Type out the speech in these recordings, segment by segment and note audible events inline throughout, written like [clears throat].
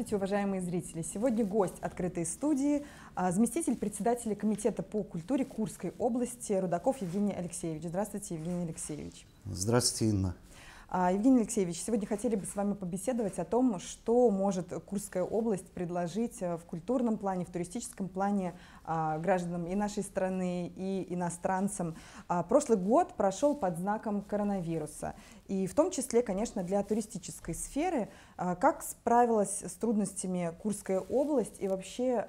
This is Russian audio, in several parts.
Здравствуйте, уважаемые зрители! Сегодня гость открытой студии, а, заместитель председателя Комитета по культуре Курской области Рудаков Евгений Алексеевич. Здравствуйте, Евгений Алексеевич. Здравствуйте, Инна. А, Евгений Алексеевич, сегодня хотели бы с вами побеседовать о том, что может Курская область предложить э, в культурном плане, в туристическом плане а, гражданам и нашей страны, и иностранцам. А, прошлый год прошел под знаком коронавируса, и в том числе, конечно, для туристической сферы. Как справилась с трудностями Курская область и вообще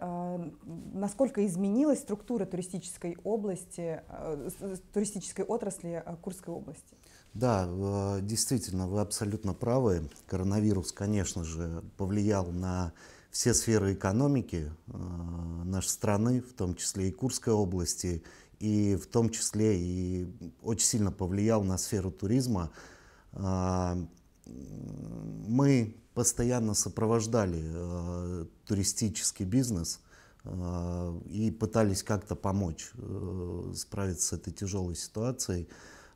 насколько изменилась структура туристической области, э, туристической отрасли э, Курской области? Да, э, действительно, вы абсолютно правы. Коронавирус, конечно же, повлиял на все сферы экономики э, нашей страны, в том числе и Курской области, и в том числе и очень сильно повлиял на сферу туризма. А, мы постоянно сопровождали э, туристический бизнес и пытались как-то помочь справиться с этой тяжелой ситуацией.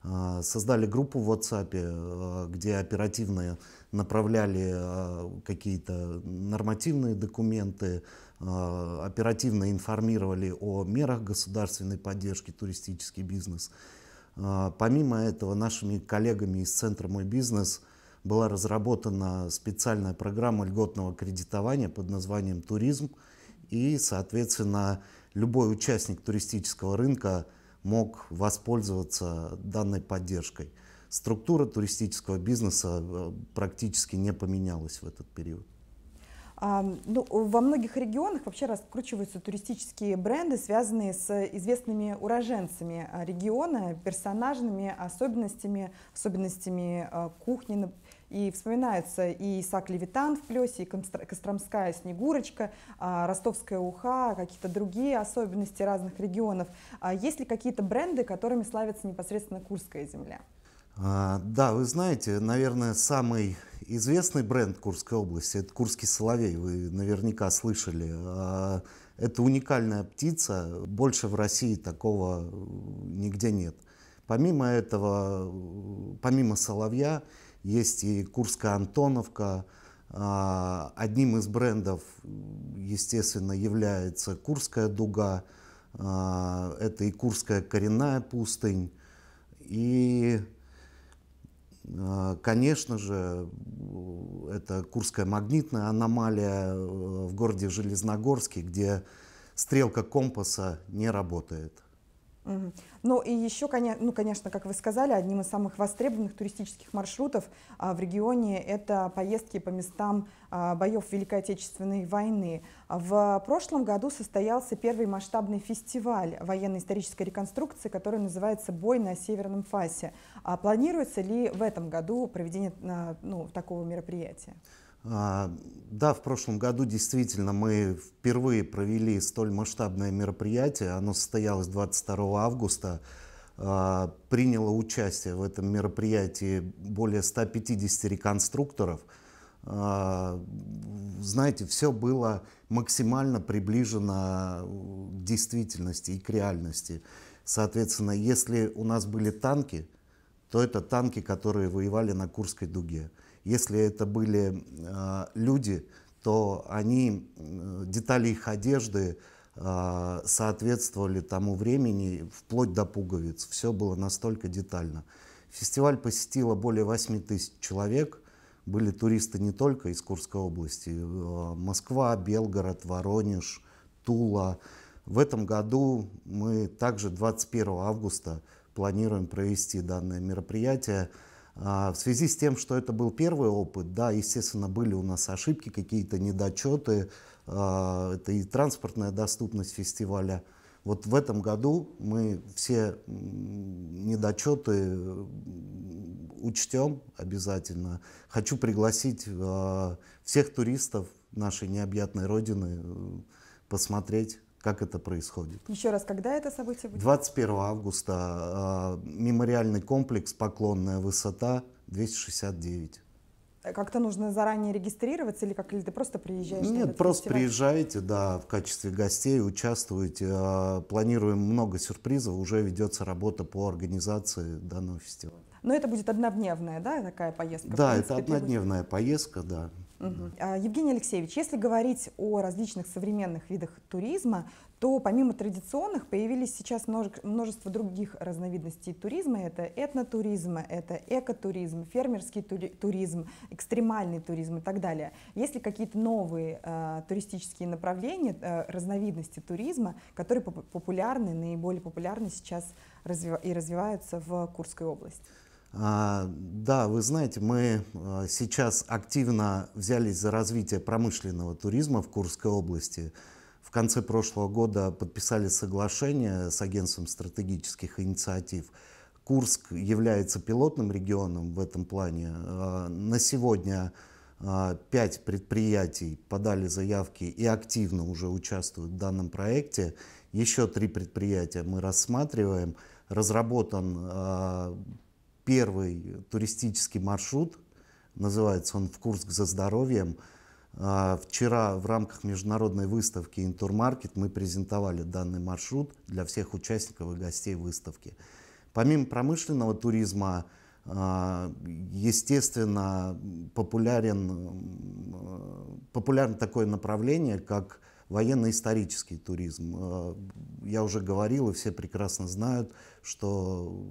А, создали группу в WhatsApp, а, где оперативно направляли а, какие-то нормативные документы, оперативно информировали о мерах государственной поддержки туристический бизнес. Помимо этого, нашими коллегами из Центра «Мой бизнес» была разработана специальная программа льготного кредитования под названием «Туризм». И, соответственно, любой участник туристического рынка – мог воспользоваться данной поддержкой. Структура туристического бизнеса э, практически не поменялась в этот период. А, ну, во многих регионах вообще раскручиваются туристические бренды, связанные с известными уроженцами а, региона, персонажными особенностями, особенностями э, кухни, и вспоминается и Исаак Левитан в Плесе, и Костромская Снегурочка, а, Ростовская Уха, какие-то другие особенности разных регионов. А есть ли какие-то бренды, которыми славится непосредственно Курская земля? А, да, вы знаете, наверное, самый известный бренд Курской области – это Курский Соловей. Вы наверняка слышали. Это уникальная птица. Больше в России такого нигде нет. Помимо этого, помимо соловья, есть и Курская Антоновка. А, одним из брендов, естественно, является Курская дуга, а, это и Курская коренная пустынь. И, а, конечно же, это Курская магнитная аномалия э, в городе Железногорске, где стрелка компаса не работает. Ну и еще, ну, конечно, как вы сказали, одним из самых востребованных туристических маршрутов а, в регионе это поездки по местам а, боев Великой Отечественной войны. В прошлом году состоялся первый масштабный фестиваль военно-исторической реконструкции, который называется «Бой на Северном Фасе». А планируется ли в этом году проведение ну, такого мероприятия? А, да, в прошлом году действительно мы впервые провели столь масштабное мероприятие. Оно состоялось 22 августа. А, приняло участие в этом мероприятии более 150 реконструкторов. А, знаете, все было максимально приближено э, к действительности и к реальности. Соответственно, если у нас были танки, то это танки, которые воевали на Курской дуге. Если это были э, люди, то они, детали их одежды э, соответствовали тому времени, вплоть до пуговиц. Все было настолько детально. Фестиваль посетило более 8 тысяч человек. Были туристы не только из Курской области. Э, Москва, Белгород, Воронеж, Тула. В этом году мы также 21 августа планируем провести данное мероприятие. А, в связи с тем, что это был первый опыт, да, естественно, были у нас ошибки, какие-то недочеты, а, это и транспортная доступность фестиваля. Вот в этом году мы все недочеты учтем обязательно. Хочу пригласить а, всех туристов нашей необъятной родины посмотреть как это происходит. Еще раз, когда это событие будет? 21 августа. А, мемориальный комплекс «Поклонная высота» 269. Э, как-то нужно заранее регистрироваться или как или ты просто приезжаешь? Нет, просто фестиваль? приезжаете, да, в качестве гостей, участвуете. А, планируем много сюрпризов, уже ведется работа по организации данного фестиваля. Но это будет однодневная, да, такая поездка? Да, принципе, это однодневная будет? поездка, да. А, Евгений Алексеевич, если говорить о различных современных видах туризма, то помимо традиционных появились сейчас множество других разновидностей туризма. Это этнотуризм, это экотуризм, фермерский туризм, экстремальный туризм и так далее. Есть ли какие-то новые э, туристические направления, э, разновидности туризма, которые популярны, наиболее популярны сейчас разви и развиваются в Курской области? А, да, вы знаете, мы а, сейчас активно взялись за развитие промышленного туризма в Курской области. В конце прошлого года подписали соглашение с Агентством стратегических инициатив. Курск является пилотным регионом в этом плане. А, на сегодня пять предприятий подали заявки и активно уже участвуют в данном проекте. Еще три предприятия мы рассматриваем разработан первый туристический маршрут, называется он «В Курск за здоровьем». А, вчера в рамках международной выставки «Интурмаркет» мы презентовали данный маршрут для всех участников и гостей выставки. Помимо промышленного туризма, а, естественно, популярен, популярно такое направление, как военно-исторический туризм. Э, я уже говорил, и все прекрасно знают, что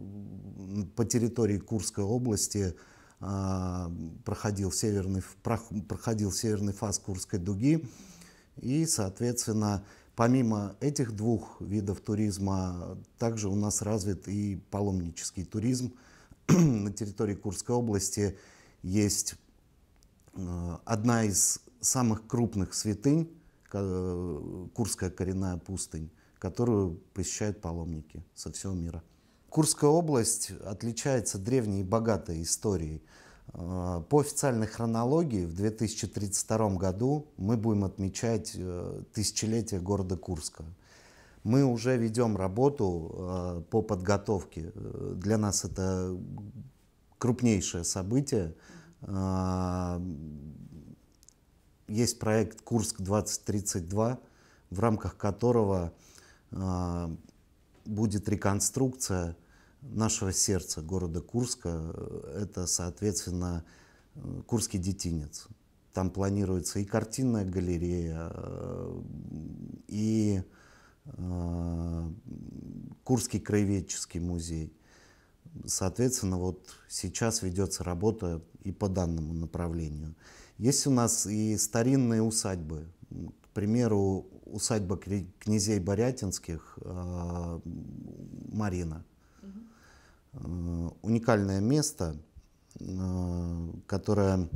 по территории Курской области э, проходил северный, проходил северный фаз Курской дуги, и, соответственно, Помимо этих двух видов туризма, также у нас развит и паломнический туризм. [clears throat] На территории Курской области есть э, одна из самых крупных святынь, Курская коренная пустынь, которую посещают паломники со всего мира. Курская область отличается древней и богатой историей. А, по официальной хронологии в 2032 году мы будем отмечать э, тысячелетие города Курска. Мы уже ведем работу а, по подготовке. Для нас это крупнейшее событие. А, есть проект «Курск-2032», в рамках которого а, будет реконструкция нашего сердца, города Курска. Это, соответственно, Курский детинец. Там планируется и картинная галерея, и а, Курский краеведческий музей. Соответственно, вот сейчас ведется работа и по данному направлению. Есть у нас и старинные усадьбы. К примеру, усадьба князей Борятинских а, Марина. Э, уникальное место, э, которое...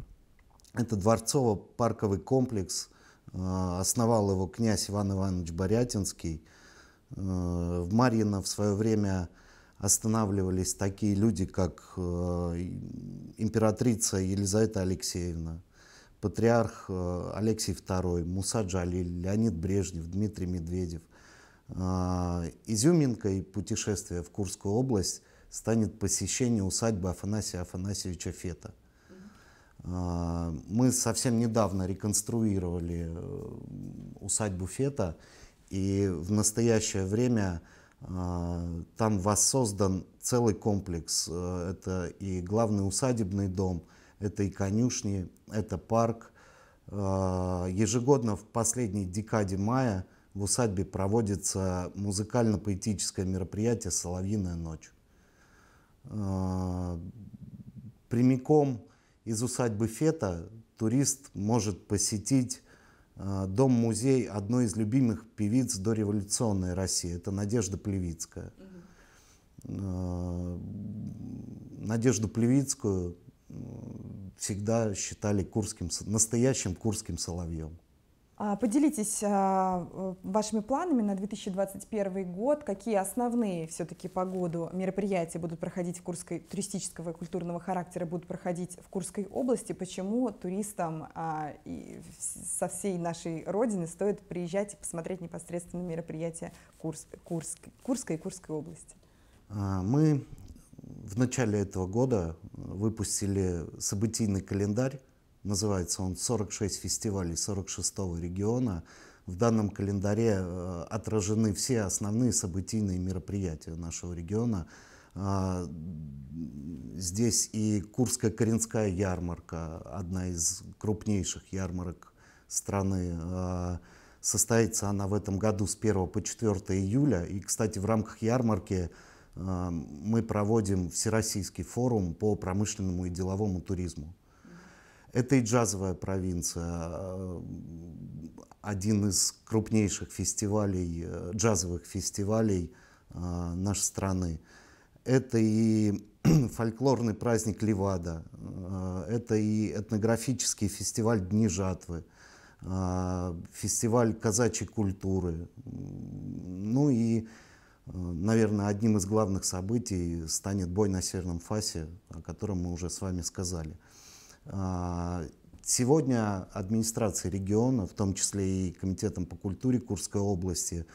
Это дворцово-парковый комплекс. Э, основал его князь Иван Иванович Борятинский. В Марина в свое время останавливались такие люди, как императрица Елизавета Алексеевна, патриарх э, Алексей II, Муса Джалиль, Леонид Брежнев, Дмитрий Медведев. А, Изюминкой путешествия в Курскую область станет посещение усадьбы Афанасия Афанасьевича Фета. А, мы совсем недавно реконструировали э, усадьбу Фета, и в настоящее время а, там воссоздан целый комплекс. Э, это и главный усадебный дом – это и конюшни, это парк. А, ежегодно в последней декаде мая в усадьбе проводится музыкально-поэтическое мероприятие «Соловьиная ночь». А, прямиком из усадьбы Фета турист может посетить а, дом-музей одной из любимых певиц дореволюционной России. Это Надежда Плевицкая. Надежду Плевицкую всегда считали курским, настоящим курским соловьем. А, поделитесь а, э, вашими планами на 2021 год. Какие основные все-таки по году мероприятия будут проходить в Курской, туристического и культурного характера будут проходить в Курской области? Почему туристам а, со всей нашей Родины стоит приезжать и посмотреть непосредственно мероприятия Курс, Курск, Курской и Курской области? Мы в начале этого года э, выпустили событийный календарь, называется он «46 фестивалей 46-го региона». В данном календаре э, отражены все основные событийные мероприятия нашего региона. А, здесь и Курская Коренская ярмарка, одна из крупнейших ярмарок страны, э, состоится она в этом году с 1 по 4 июля. И, кстати, в рамках ярмарки Эм, мы проводим Всероссийский форум по промышленному и деловому туризму. Это и джазовая провинция, э, один из крупнейших фестивалей, э, джазовых фестивалей э, нашей страны. Это и [clears throat] фольклорный праздник Левада, это и этнографический фестиваль Дни жатвы, фестиваль казачьей культуры, ну и наверное, одним из главных событий станет бой на Северном Фасе, о котором мы уже с вами сказали. А, сегодня администрация региона, в том числе и Комитетом по культуре Курской области,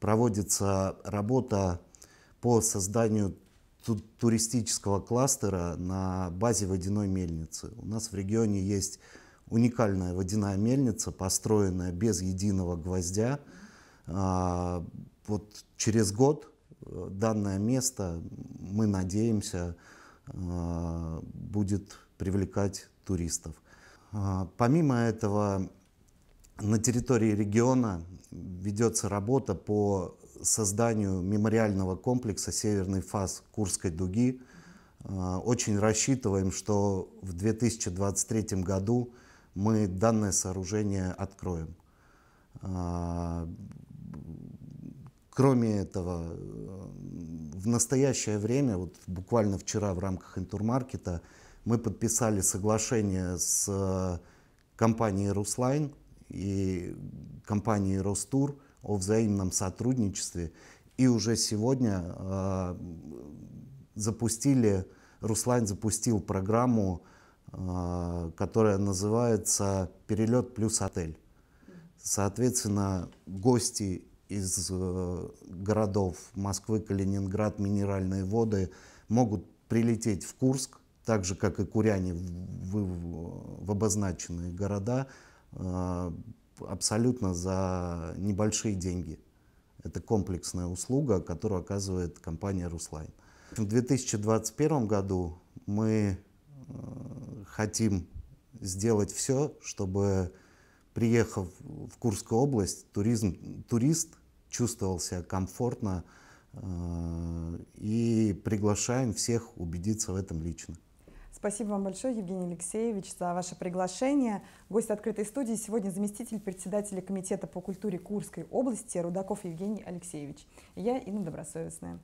проводится работа по созданию туристического кластера на базе водяной мельницы. У нас в регионе есть уникальная водяная мельница, построенная без единого гвоздя, а, вот через год э, данное место, мы надеемся, э, будет привлекать туристов. Э, помимо этого, на территории региона ведется работа по созданию мемориального комплекса «Северный фаз Курской дуги». Очень рассчитываем, что в 2023 году мы данное сооружение откроем. Кроме этого, э, в настоящее время, вот буквально вчера в рамках Интермаркета, мы подписали соглашение с э, компанией «Руслайн» и компанией «Ростур» о взаимном сотрудничестве. И уже сегодня э, запустили, «Руслайн» запустил программу, э, которая называется «Перелет плюс отель». Соответственно, гости из э, городов Москвы, Калининград, минеральные воды могут прилететь в Курск, так же, как и куряне в, в обозначенные города, э, абсолютно за небольшие деньги. Это комплексная услуга, которую оказывает компания «Руслайн». В 2021 году мы э, хотим сделать все, чтобы приехав в Курскую область, туризм, турист чувствовал себя комфортно э, и приглашаем всех убедиться в этом лично. Спасибо вам большое, Евгений Алексеевич, за ваше приглашение. Гость открытой студии сегодня заместитель председателя Комитета по культуре Курской области Рудаков Евгений Алексеевич. Я Инна Добросовестная.